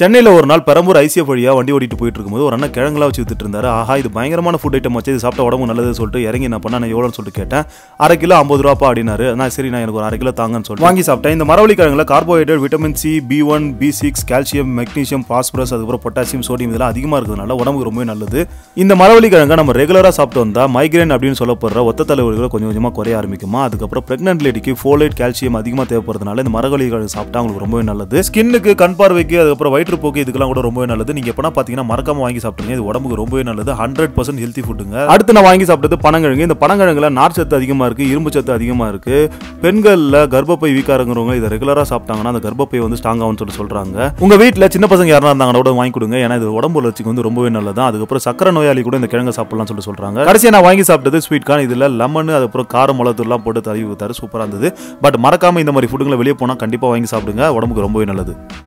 சென்னையில் ஒரு நாள் பெரம்பூர் ஐசிஎஃப் வழியாக வண்டி ஓட்டிட்டு போயிட்டு இருக்கும்போது ஒரு அண்ணன் கிழங்குலாம் வச்சு வித்துட்டு இருந்தார் ஆஹா இது பயங்கரமான ஃபுட் ஐட்டம் வச்சு இது சாப்பிட்டா உடம்பு நல்லது சொல்லிட்டு இறங்கி என்ன பண்ண நான் எவ்வளோன்னு சொல்லிட்டு கேட்டேன் அரை கிலோ ஐம்பது ரூபாப்பா அப்படின்னாரு நான் சரி நான் எனக்கு ஒரு அரை கிலோ தாங்கன்னு சொல்லி வாங்கி சாப்பிட்டேன் இந்த மரவள்ளி கிழங்குல carbohydrate vitamin C B one B six calcium magnesium phosphorus அதுக்கப்புறம் பொட்டாசியம் சோடியம் இதெல்லாம் அதிகமாக இருக்கிறதுனால உடம்புக்கு ரொம்ப நல்லது இந்த மரவள்ளி கிழங்கை நம்ம ரெகுலராக சாப்பிட்டு வந்தால் மைக்ரேன் அப்படின்னு சொல்லப்படுற ஒத்த தலைவர்களை கொஞ்சம் கொஞ்சமாக குறைய ஆரம்பிக்குமா அதுக்கப்புறம் பிரெக்னென்ட் லேடிக்கு ஃபோலைட் கால்சியம் அதிகமாக தேவைப்படுறதுனால இந்த மரவள்ளி கிழங்கு சாப்பிட்டா அவங்களுக்கு ரொம்பவே நல்லது ஸ்கின்னுக்கு கண் பார்வைக்கு அதுக்கப்புறம் வயிற்று வயிற்றுப்போக்கு இதுக்கெல்லாம் கூட ரொம்பவே நல்லது நீங்கள் எப்போனா பார்த்தீங்கன்னா மறக்காம வாங்கி சாப்பிடுங்க இது உடம்புக்கு ரொம்பவே நல்லது ஹண்ட்ரட் பர்சன்ட் ஹெல்த்தி ஃபுட்டுங்க அடுத்து நான் வாங்கி சாப்பிட்டது பனங்கிழங்கு இந்த பனங்கிழங்குல நார் சத்து அதிகமாக இருக்கு இரும்பு சத்து அதிகமாக இருக்கு பெண்களில் கர்ப்பப்பை வீக்காரங்கிறவங்க இதை ரெகுலராக சாப்பிட்டாங்கன்னா அந்த கர்ப்பப்பை வந்து ஸ்ட்ராங் ஆகும்னு சொல்லி சொல்கிறாங்க உங்கள் வீட்டில் சின்ன பசங்க யாரா இருந்தாங்கன்னா கூட வாங்கி கொடுங்க ஏன்னா இது உடம்பு வளர்ச்சிக்கு வந்து ரொம்பவே நல்லதான் அதுக்கப்புறம் சக்கரை நோயாளி கூட இந்த கிழங்கு சாப்பிடலாம்னு சொல்லி சொல்கிறாங்க கடைசியாக நான் வாங்கி சாப்பிட்டது ஸ்வீட் கான் இதில் லெமன் அதுக்கப்புறம் காரம் எல்லாம் போட்டு தழுவி தர சூப்பராக இருந்தது பட் மறக்காமல் இந்த மாதிரி ஃபுட்டுங்களை வெளியே போனால் கண்டிப்பாக வாங்கி சாப்பிடுங்க உடம்புக்கு ரொம்பவே நல்லது